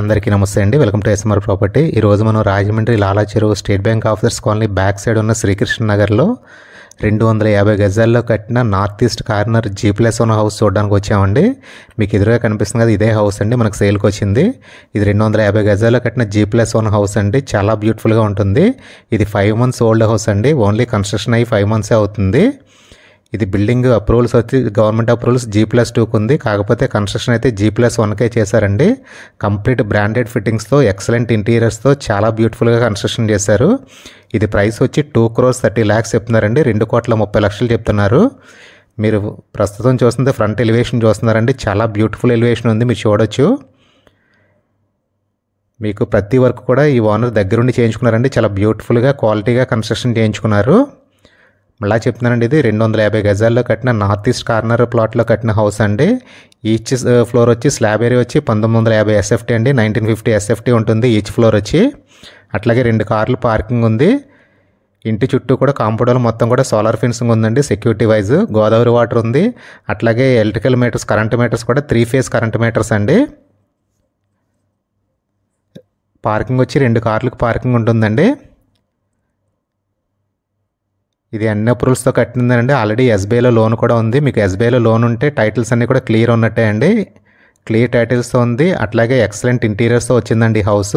అందరికీ నమస్తే అండి వెల్కమ్ టు ఎస్ఎంఆర్ ప్రాపర్టీ ఈరోజు మనం Rajahmundry Lalacheruvu state bank officers colony back side ఉన్న శ్రీకృష్ణ నగర్లో రెండు వందల యాభై గజాల్లో కట్టిన north east corner G plus one house చూడడానికి వచ్చామండి మీకు ఎదురుగా కనిపిస్తుంది కదా ఇదే హౌస్ అండి మనకు సేల్కి వచ్చింది ఇది రెండు వందల యాభై గజాల్లో కట్టిన జీ ప్లస్ వన్ హౌస్ అండి చాలా బ్యూటిఫుల్గా ఉంటుంది ఇది ఫైవ్ మంత్స్ ఓల్డ్ హౌస్ అండి ఓన్లీ కన్స్ట్రక్షన్ అయ్యి ఫైవ్ మంత్సే అవుతుంది ఇది బిల్డింగ్ అప్రూవల్స్ వచ్చి గవర్నమెంట్ అప్రూవల్స్ జీ ప్లస్ టూకి ఉంది కాకపోతే కన్స్ట్రక్షన్ అయితే జీ ప్లస్ వన్కే చేశారండి కంప్లీట్ బ్రాండెడ్ ఫిట్టింగ్స్తో ఎక్సలెంట్ ఇంటీరియర్స్తో చాలా బ్యూటిఫుల్గా కన్స్ట్రక్షన్ చేశారు ఇది ప్రైస్ వచ్చి టూ క్రోర్స్ థర్టీ ల్యాక్స్ చెప్తున్నారండి రెండు కోట్ల ముప్పై లక్షలు చెప్తున్నారు మీరు ప్రస్తుతం చూస్తుంది ఫ్రంట్ ఎలివేషన్ చూస్తున్నారండి చాలా బ్యూటిఫుల్ ఎలివేషన్ ఉంది మీరు చూడొచ్చు మీకు ప్రతి వర్క్ కూడా ఈ ఓనర్ దగ్గరుండి చేయించుకున్నారండి చాలా బ్యూటిఫుల్గా క్వాలిటీగా కన్స్ట్రక్షన్ చేయించుకున్నారు మళ్ళీ చెప్తున్నానండి ఇది రెండు వందల యాభై గజాల్లో కట్టిన నార్త్ ఈస్ట్ కార్నర్ ప్లాట్లో కట్టిన హౌస్ అండి ఈచ్ ఫ్లోర్ వచ్చి స్లాబ్ ఏరియా వచ్చి పంతొమ్మిది వందల యాభై ఎస్ఎఫ్టీ అండి నైన్టీన్ ఫిఫ్టీ ఎస్ఎఫ్టీ ఉంటుంది ఈచ్ ఫ్లోర్ వచ్చి అట్లాగే రెండు కార్లు పార్కింగ్ ఉంది ఇంటి చుట్టూ కూడా కాంపౌండ్లో మొత్తం కూడా సోలార్ ఫెన్సింగ్ ఉందండి సెక్యూరిటీ వైజ్ గోదావరి వాటర్ ఉంది అట్లాగే ఎలక్ట్రికల్ మీటర్స్ కరెంట్ మీటర్స్ కూడా త్రీ ఫేజ్ కరెంట్ మీటర్స్ అండి పార్కింగ్ వచ్చి రెండు కార్లకు పార్కింగ్ ఉంటుందండి ఇది అన్ని అప్రూవల్స్తో కట్టిందండి ఆల్రెడీ ఎస్బీఐలో లోన్ కూడా ఉంది మీకు ఎస్బీఐలో లోన్ ఉంటే టైటిల్స్ అన్నీ కూడా క్లియర్ ఉన్నట్టే అండి క్లియర్ టైటిల్స్తో ఉంది అట్లాగే ఎక్సలెంట్ ఇంటీరియర్స్తో వచ్చిందండి హౌస్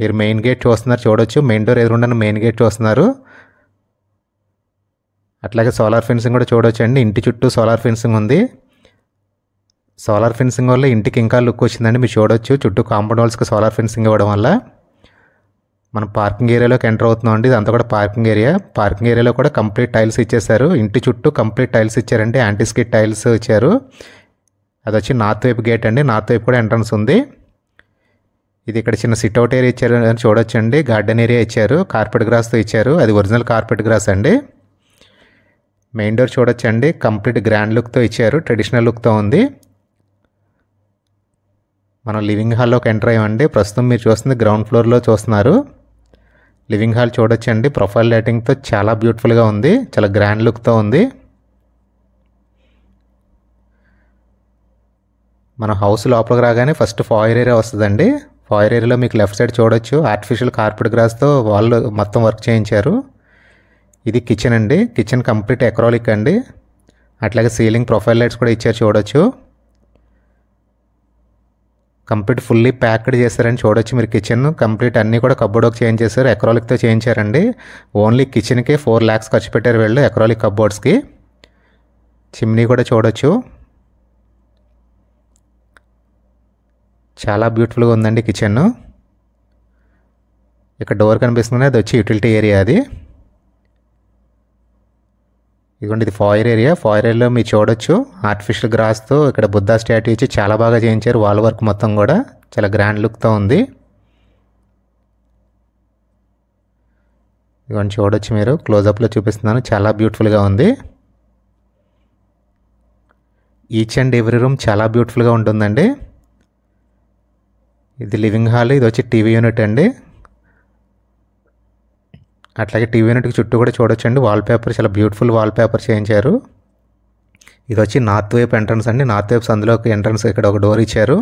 మీరు మెయిన్ గేట్ చూస్తున్నారు చూడొచ్చు మెయిన్ డోర్ ఎదురుండని మెయిన్ గేట్ చూస్తున్నారు అట్లాగే సోలార్ ఫెన్సింగ్ కూడా చూడొచ్చు అండి ఇంటి చుట్టూ సోలార్ ఫెన్సింగ్ ఉంది సోలార్ ఫెన్సింగ్ వల్ల ఇంటికి ఇంకా లుక్ వచ్చిందండి మీరు చూడొచ్చు చుట్టూ కాంపౌండ్ వాల్స్కి సోలార్ ఫెన్సింగ్ ఇవ్వడం వల్ల మనం పార్కింగ్ ఏరియాలోకి ఎంటర్ అవుతున్నాం అండి ఇదంతా కూడా పార్కింగ్ ఏరియా పార్కింగ్ ఏరియాలో కూడా కంప్లీట్ టైల్స్ ఇచ్చేశారు ఇంటి చుట్టూ కంప్లీట్ టైల్స్ ఇచ్చారండి యాంటీస్కి టైల్స్ ఇచ్చారు అది వచ్చి నార్త్ వైపు గేట్ అండి నార్త్ వైపు కూడా ఎంట్రన్స్ ఉంది ఇది ఇక్కడ చిన్న సిట్అవుట్ ఏరియా ఇచ్చారు అని అండి గార్డెన్ ఏరియా ఇచ్చారు కార్పెట్ గ్రాస్తో ఇచ్చారు అది ఒరిజినల్ కార్పెట్ గ్రాస్ అండి మెయిన్ డోర్ అండి కంప్లీట్ గ్రాండ్ లుక్తో ఇచ్చారు ట్రెడిషనల్ లుక్తో ఉంది మనం లివింగ్ హాల్లోకి ఎంటర్ అయ్యామండి ప్రస్తుతం మీరు చూస్తుంది గ్రౌండ్ ఫ్లోర్లో చూస్తున్నారు లివింగ్ హాల్ చూడొచ్చండి ప్రొఫైల్ లైటింగ్తో చాలా బ్యూటిఫుల్గా ఉంది చాలా గ్రాండ్ లుక్తో ఉంది మన హౌస్ లోపలికి రాగానే ఫస్ట్ ఫాయర్ ఏరియా వస్తుందండి ఫాయర్ ఏరియాలో మీకు లెఫ్ట్ సైడ్ చూడొచ్చు ఆర్టిఫిషియల్ కార్పెట్ గ్రాస్తో వాళ్ళు మొత్తం వర్క్ చేయించారు ఇది కిచెన్ అండి కిచెన్ కంప్లీట్ ఎక్రాలిక్ అండి అట్లాగే సీలింగ్ ప్రొఫైల్ లైట్స్ కూడా ఇచ్చారు చూడొచ్చు కంప్లీట్ ఫుల్లీ ప్యాక్డ్ చేశారని చూడొచ్చు మీరు కిచెన్ కంప్లీట్ అన్నీ కూడా కబ్బోర్డ్కి చేంజ్ చేశారు ఎక్రాలిక్తో చేయించారండి ఓన్లీ కిచెన్కే ఫోర్ ల్యాక్స్ ఖర్చు పెట్టారు వీళ్ళు ఎక్రోలిక్ కబ్బోర్డ్స్కి చిమ్నీ కూడా చూడొచ్చు చాలా బ్యూటిఫుల్గా ఉందండి కిచెన్ ఇక్కడ డోర్ కనిపిస్తుంది అది వచ్చి యూటిలిటీ ఏరియా అది ఇదిగోండి ఇది ఫాయర్ ఏరియా ఫాయర్ ఏరియాలో మీరు చూడొచ్చు ఆర్టిఫిషియల్ గ్రాస్తో ఇక్కడ బుద్ధా స్టాట్యూ ఇచ్చి చాలా బాగా చేయించారు వాల్ వర్క్ మొత్తం కూడా చాలా గ్రాండ్ లుక్తో ఉంది ఇవన్నీ చూడొచ్చు మీరు క్లోజప్లో చూపిస్తున్నాను చాలా బ్యూటిఫుల్గా ఉంది ఈచ్ అండ్ ఎవ్రీ రూమ్ చాలా బ్యూటిఫుల్గా ఉంటుందండి ఇది లివింగ్ హాల్ ఇది వచ్చి టీవీ యూనిట్ అండి అట్లాగే టీవీ యూనిట్కి చుట్టూ కూడా చూడొచ్చండి వాల్పేపర్ చాలా బ్యూటిఫుల్ వాల్పేపర్ చేయించారు ఇది వచ్చి నార్త్ వైపు ఎంట్రన్స్ అండి నార్త్ వైపు సందులోకి ఎంట్రన్స్ ఇక్కడ ఒక డోర్ ఇచ్చారు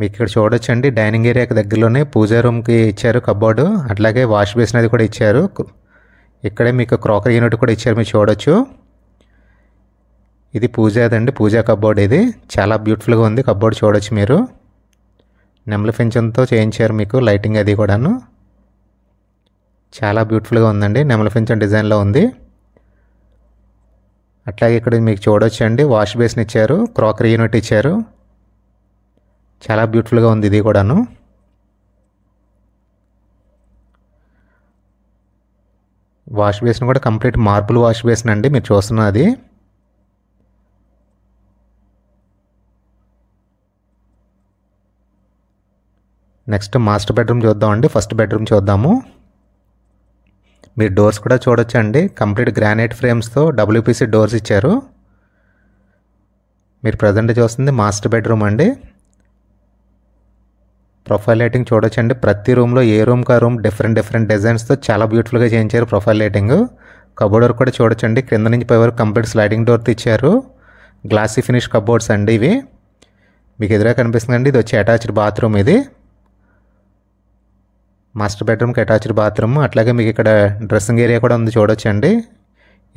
మీకు ఇక్కడ చూడొచ్చండి డైనింగ్ ఏరియాకి దగ్గరలోనే పూజా రూమ్కి ఇచ్చారు కబోర్డు అట్లాగే వాష్ బేసిన్ అది కూడా ఇచ్చారు ఇక్కడే మీకు క్రాకరీ యూనిట్ కూడా ఇచ్చారు మీరు చూడొచ్చు ఇది పూజాదండి పూజా కబోర్డ్ ఇది చాలా బ్యూటిఫుల్గా ఉంది కబోర్డ్ చూడొచ్చు మీరు నెమల పింఛన్తో చేయించారు మీకు లైటింగ్ అది కూడాను చాలా బ్యూటిఫుల్గా ఉందండి నెమల పింఛన్ డిజైన్లో ఉంది అట్లాగే ఇక్కడ మీకు చూడొచ్చండి వాష్ బేసిన్ ఇచ్చారు క్రాకరీ యూనిట్ ఇచ్చారు చాలా బ్యూటిఫుల్గా ఉంది ఇది కూడాను వాష్ బేసిన్ కూడా కంప్లీట్ మార్బుల్ వాష్ బేసిన్ అండి మీరు చూస్తున్నది నెక్స్ట్ మాస్టర్ బెడ్రూమ్ చూద్దామండి ఫస్ట్ బెడ్రూమ్ చూద్దాము మీరు డోర్స్ కూడా చూడొచ్చండి కంప్లీట్ గ్రానైట్ ఫ్రేమ్స్తో డబ్ల్యూపీసీ డోర్స్ ఇచ్చారు మీరు ప్రజెంట్ చూస్తుంది మాస్టర్ బెడ్రూమ్ అండి ప్రొఫైల్ లైటింగ్ చూడొచ్చండి ప్రతి రూమ్లో ఏ రూమ్ కా రూమ్ డిఫరెంట్ డిఫరెంట్ డిజైన్స్తో చాలా బ్యూటిఫుల్గా చేయించారు ప్రొఫైల్ లైటింగ్ కబోర్డ్ కూడా చూడొచ్చండి క్రింద నుంచి పై వరకు కంప్లీట్ స్లైడింగ్ డోర్ ఇచ్చారు గ్లాసీ ఫినిష్ కబోర్డ్స్ అండి ఇవి మీకు ఎదురుగా కనిపిస్తుందండి ఇది వచ్చి అటాచ్డ్ బాత్రూమ్ ఇది మాస్టర్ బెడ్రూమ్కి అటాచ్డ్ బాత్రూమ్ అట్లాగే మీకు ఇక్కడ డ్రెస్సింగ్ ఏరియా కూడా ఉంది అండి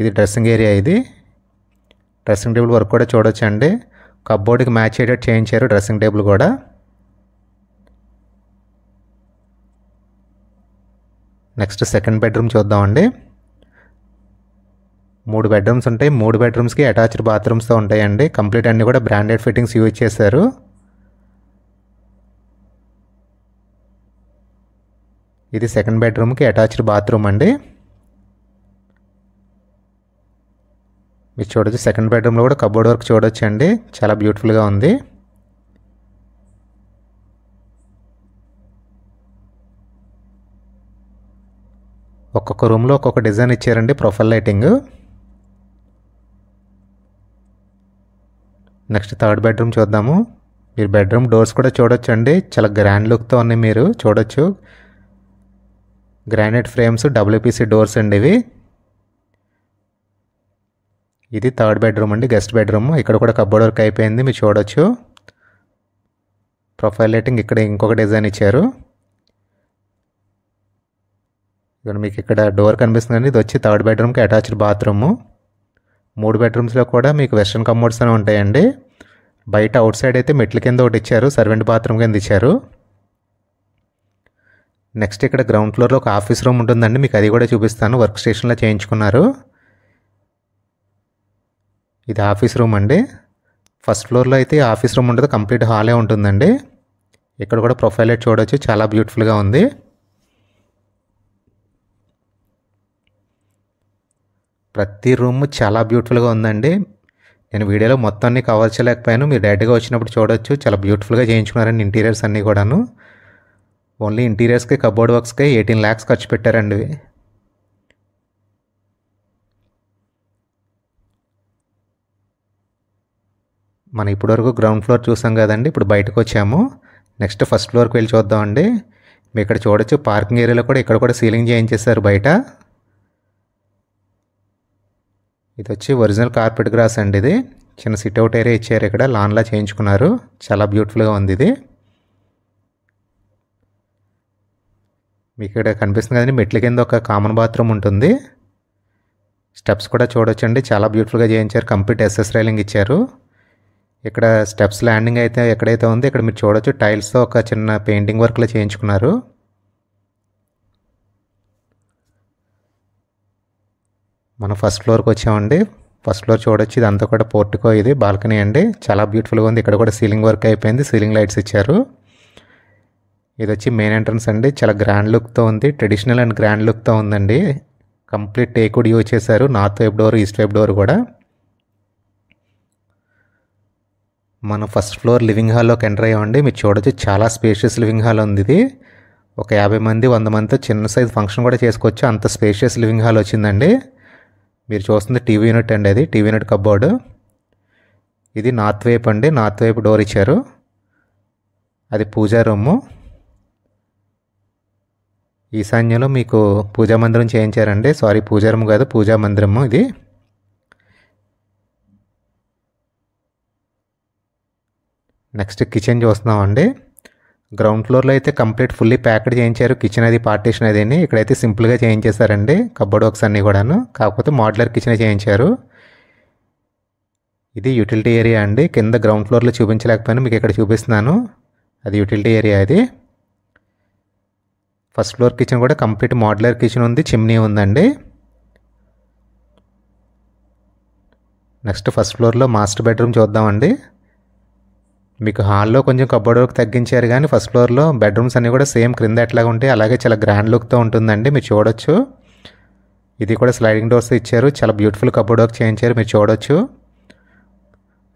ఇది డ్రెస్సింగ్ ఏరియా ఇది డ్రెస్సింగ్ టేబుల్ వర్క్ కూడా అండి కబ్బోర్డ్కి మ్యాచ్ అయ్యేటట్టు చేయించారు డ్రెస్సింగ్ టేబుల్ కూడా నెక్స్ట్ సెకండ్ బెడ్రూమ్ చూద్దామండి మూడు బెడ్రూమ్స్ ఉంటాయి మూడు బెడ్రూమ్స్కి అటాచ్డ్ బాత్రూమ్స్తో ఉంటాయండి కంప్లీట్ అన్నీ కూడా బ్రాండెడ్ ఫిట్టింగ్స్ యూజ్ చేశారు ఇది సెకండ్ బెడ్రూమ్కి అటాచ్డ్ బాత్రూమ్ అండి మీరు చూడొచ్చు సెకండ్ బెడ్రూమ్లో కూడా కబోర్డ్ వర్క్ చూడొచ్చు అండి చాలా బ్యూటిఫుల్గా ఉంది ఒక్కొక్క రూమ్లో ఒక్కొక్క డిజైన్ ఇచ్చారండి profile lighting next third bedroom చూద్దాము మీరు బెడ్రూమ్ డోర్స్ కూడా చూడొచ్చు అండి చాలా గ్రాండ్ లుక్తో ఉన్నాయి మీరు చూడొచ్చు గ్రానైట్ ఫ్రేమ్స్ డబ్ల్యూపీసీ డోర్స్ అండి ఇవి ఇది థర్డ్ బెడ్రూమ్ అండి గెస్ట్ బెడ్రూమ్ ఇక్కడ కూడా కబ్బోర్డ్ వర్క్ అయిపోయింది మీరు చూడొచ్చు ప్రొఫైల్ లైటింగ్ ఇక్కడ ఇంకొక డిజైన్ ఇచ్చారు ఇక్కడ మీకు ఇక్కడ డోర్ అండి ఇది వచ్చి థర్డ్ బెడ్రూమ్కి అటాచ్డ్ బాత్రూము మూడు బెడ్రూమ్స్లో కూడా మీకు వెస్ట్రన్ కమోడ్స్ అనేవి ఉంటాయండి బయట అవుట్ సైడ్ అయితే మెట్ల కింద ఒకటి ఇచ్చారు సర్వెంట్ బాత్రూమ్ కింద ఇచ్చారు నెక్స్ట్ ఇక్కడ గ్రౌండ్ ఫ్లోర్లో ఒక ఆఫీస్ రూమ్ ఉంటుందండి మీకు అది కూడా చూపిస్తాను వర్క్ స్టేషన్లో చేయించుకున్నారు ఇది ఆఫీస్ రూమ్ అండి ఫస్ట్ ఫ్లోర్లో అయితే ఆఫీస్ రూమ్ ఉంటుంది కంప్లీట్ హాలే ఉంటుందండి ఇక్కడ కూడా ప్రొఫైల్ చూడవచ్చు చాలా బ్యూటిఫుల్గా ఉంది ప్రతి రూమ్ చాలా బ్యూటిఫుల్గా ఉందండి నేను వీడియోలో మొత్తాన్ని కవర్ చేయలేకపోయాను మీరు డైరెక్ట్గా వచ్చినప్పుడు చూడవచ్చు చాలా బ్యూటిఫుల్గా చేయించుకున్నారండి ఇంటీరియర్స్ అన్నీ కూడాను ఓన్లీ ఇంటీరియర్స్కి కబోర్డ్ వర్క్స్కే ఎయిటీన్ ల్యాక్స్ ఖర్చు పెట్టారండి మనం ఇప్పటివరకు గ్రౌండ్ ఫ్లోర్ చూసాం కదండి ఇప్పుడు బయటకు వచ్చాము నెక్స్ట్ ఫస్ట్ ఫ్లోర్కి వెళ్ళి చూద్దామండి మీ ఇక్కడ చూడొచ్చు పార్కింగ్ ఏరియాలో కూడా ఇక్కడ కూడా సీలింగ్ చేయించేశారు బయట ఇది వచ్చి ఒరిజినల్ కార్పెట్ గ్రాస్ అండి ఇది చిన్న సిట్అవుట్ ఏరియా ఇచ్చారు ఇక్కడ లాన్లా చేయించుకున్నారు చాలా బ్యూటిఫుల్గా ఉంది ఇది మీకు ఇక్కడ కనిపిస్తుంది కదండి మెట్ల కింద ఒక కామన్ బాత్రూమ్ ఉంటుంది స్టెప్స్ కూడా అండి చాలా బ్యూటిఫుల్గా చేయించారు కంప్లీట్ ఎస్ఎస్ రైలింగ్ ఇచ్చారు ఇక్కడ స్టెప్స్ ల్యాండింగ్ అయితే ఎక్కడైతే ఉందో ఇక్కడ మీరు చూడొచ్చు టైల్స్తో ఒక చిన్న పెయింటింగ్ వర్క్లో చేయించుకున్నారు మనం ఫస్ట్ ఫ్లోర్కి వచ్చామండి ఫస్ట్ ఫ్లోర్ చూడొచ్చు ఇదంతా కూడా పోర్టుకో ఇది బాల్కనీ అండి చాలా బ్యూటిఫుల్గా ఉంది ఇక్కడ కూడా సీలింగ్ వర్క్ అయిపోయింది సీలింగ్ లైట్స్ ఇచ్చారు ఇది వచ్చి మెయిన్ ఎంట్రన్స్ అండి చాలా గ్రాండ్ లుక్తో ఉంది ట్రెడిషనల్ అండ్ గ్రాండ్ లుక్తో ఉందండి కంప్లీట్ టేకుడ్ యూజ్ చేశారు నార్త్ వైపు డోర్ ఈస్ట్ వైపు డోర్ కూడా మనం ఫస్ట్ ఫ్లోర్ లివింగ్ హాల్లోకి ఎంటర్ అయ్యామండి మీరు చూడొచ్చు చాలా స్పేషియస్ లివింగ్ హాల్ ఉంది ఇది ఒక యాభై మంది వంద మందితో చిన్న సైజ్ ఫంక్షన్ కూడా చేసుకోవచ్చు అంత స్పేషియస్ లివింగ్ హాల్ వచ్చిందండి మీరు చూస్తుంది టీవీ యూనిట్ అండి అది టీవీ యూనిట్ కబోర్డు ఇది నార్త్ వైపు అండి నార్త్ వైపు డోర్ ఇచ్చారు అది పూజా రూము ఈశాన్యంలో మీకు పూజా మందిరం చేయించారండి సారీ పూజారము కాదు పూజా మందిరము ఇది నెక్స్ట్ కిచెన్ చూస్తున్నామండి గ్రౌండ్ ఫ్లోర్లో అయితే కంప్లీట్ ఫుల్లీ ప్యాక్డ్ చేయించారు కిచెన్ అది పార్టీషన్ అది ఇక్కడైతే సింపుల్గా చేయించేశారండి కబ్బర్డ్ వర్క్స్ అన్నీ కూడాను కాకపోతే మాడ్యులర్ కిచెన్ చేయించారు ఇది యూటిలిటీ ఏరియా అండి కింద గ్రౌండ్ ఫ్లోర్లో చూపించలేకపోయినా మీకు ఇక్కడ చూపిస్తున్నాను అది యూటిలిటీ ఏరియా అది ఫస్ట్ ఫ్లోర్ కిచెన్ కూడా కంప్లీట్ మోడ్యులర్ కిచెన్ ఉంది చిమ్నీ ఉందండి నెక్స్ట్ ఫస్ట్ ఫ్లోర్లో మాస్టర్ బెడ్రూమ్ చూద్దామండి మీకు హాల్లో కొంచెం కబోర్డ్ వర్క్ తగ్గించారు కానీ ఫస్ట్ ఫ్లోర్లో బెడ్రూమ్స్ అన్నీ కూడా సేమ్ క్రింద ఎట్లాగా ఉంటాయి అలాగే చాలా గ్రాండ్ లుక్తో ఉంటుందండి మీరు చూడొచ్చు ఇది కూడా స్లైడింగ్ డోర్స్ ఇచ్చారు చాలా బ్యూటిఫుల్ కబోర్డ్ వర్క్ చేయించారు మీరు చూడొచ్చు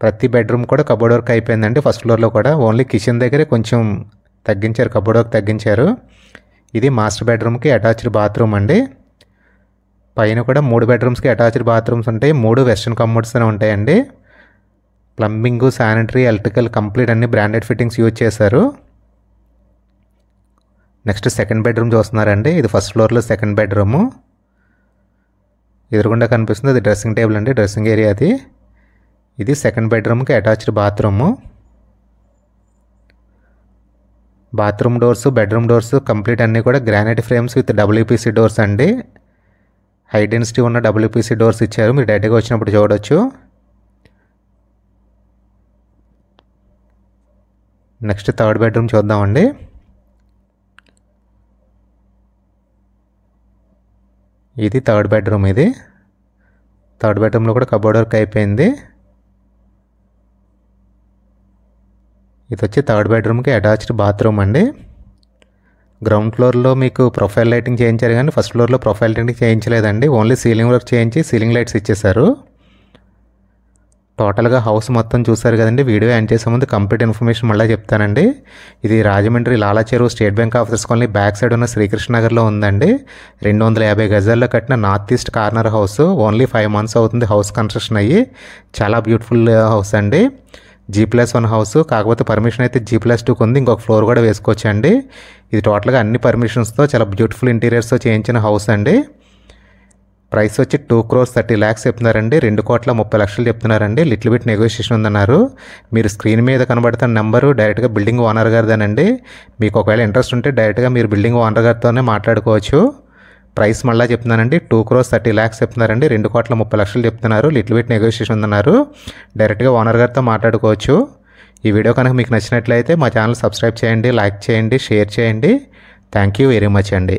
ప్రతి బెడ్రూమ్ కూడా కబోర్డ్ వర్క్ అయిపోయిందండి ఫస్ట్ ఫ్లోర్లో కూడా ఓన్లీ కిచెన్ దగ్గరే కొంచెం తగ్గించారు కబోర్డ్ వర్క్ తగ్గించారు ఇది మాస్టర్ బెడ్రూమ్కి అటాచ్డ్ బాత్రూమ్ అండి పైన కూడా మూడు బెడ్రూమ్స్కి అటాచ్డ్ బాత్రూమ్స్ ఉంటాయి మూడు వెస్ట్రన్ అనే ఉంటాయండి ప్లంబింగ్ శానిటరీ ఎలక్ట్రికల్ కంప్లీట్ అన్ని బ్రాండెడ్ ఫిట్టింగ్స్ యూజ్ చేశారు నెక్స్ట్ సెకండ్ బెడ్రూమ్ చూస్తున్నారండి ఇది ఫస్ట్ ఫ్లోర్లో సెకండ్ బెడ్రూము ఎదురుగుండా కనిపిస్తుంది అది డ్రెస్సింగ్ టేబుల్ అండి డ్రెస్సింగ్ ఏరియా అది ఇది సెకండ్ బెడ్రూమ్కి attached bathroom bathroom doors bedroom doors complete అన్నీ కూడా granite frames with WPC doors e అండి హై డెన్సిటీ ఉన్న డబ్ల్యూపీసీ డోర్స్ e ఇచ్చారు మీరు డైరెక్ట్గా వచ్చినప్పుడు చూడవచ్చు నెక్స్ట్ థర్డ్ బెడ్రూమ్ చూద్దామండి ఇది థర్డ్ బెడ్రూమ్ ఇది థర్డ్ బెడ్రూమ్లో కూడా కబోర్డ్ వర్క్ అయిపోయింది ఇది వచ్చి థర్డ్ బెడ్రూమ్కి అటాచ్డ్ బాత్రూమ్ అండి గ్రౌండ్ ఫ్లోర్లో మీకు ప్రొఫైల్ లైటింగ్ చేయించారు కానీ ఫస్ట్ ఫ్లోర్లో ప్రొఫైల్ లైటింగ్ చేయించలేదండి ఓన్లీ సీలింగ్ వర్క్ చేయించి సీలింగ్ లైట్స్ ఇచ్చేశారు టోటల్గా హౌస్ మొత్తం చూసారు కదండి వీడియో ఎండ్ చేసే ముందు కంప్లీట్ ఇన్ఫర్మేషన్ మళ్ళీ చెప్తానండి ఇది Rajahmundry Lalacheruvu state bank officers colony back side ఉన్న శ్రీకృష్ణనగర్లో ఉందండి రెండు వందల యాభై గజాల్లో కట్టిన north east corner house only five months అవుతుంది హౌస్ కన్స్ట్రక్షన్ అయ్యి చాలా బ్యూటిఫుల్ హౌస్ అండి జీ ప్లస్ వన్ హౌస్ కాకపోతే పర్మిషన్ అయితే జీ ప్లస్ టూకి ఉంది ఇంకొక ఫ్లోర్ కూడా వేసుకోవచ్చు అండి ఇది టోటల్గా అన్ని పర్మిషన్స్తో చాలా బ్యూటిఫుల్ ఇంటీరియర్స్తో చేయించిన హౌస్ అండి ప్రైస్ వచ్చి టూ క్రోర్స్ థర్టీ ల్యాక్స్ చెప్తున్నారండి రెండు కోట్ల ముప్పై లక్షలు చెప్తున్నారండి లిటిల్ బిట్ నెగోషియేషన్ ఉందన్నారు మీరు స్క్రీన్ మీద కనబడుతున్న నెంబరు డైరెక్ట్గా బిల్డింగ్ ఓనర్ గారిదేనండి మీకు ఒకవేళ ఇంట్రెస్ట్ ఉంటే డైరెక్ట్గా మీరు బిల్డింగ్ ఓనర్ గారితోనే మాట్లాడుకోవచ్చు ప్రైస్ మళ్ళీ చెప్తున్నానండి టూ క్రోస్ థర్టీ ల్యాక్స్ చెప్తున్నారండి రెండు కోట్ల ముప్పై లక్షలు చెప్తున్నారు లిటిల్ బిట్ నెగోషియేషన్ ఉందన్నారు డైరెక్ట్గా ఓనర్ గారితో మాట్లాడుకోవచ్చు ఈ వీడియో కనుక మీకు నచ్చినట్లయితే మా ఛానల్ సబ్స్క్రైబ్ చేయండి లైక్ చేయండి షేర్ చేయండి థ్యాంక్ యూ వెరీ మచ్ అండి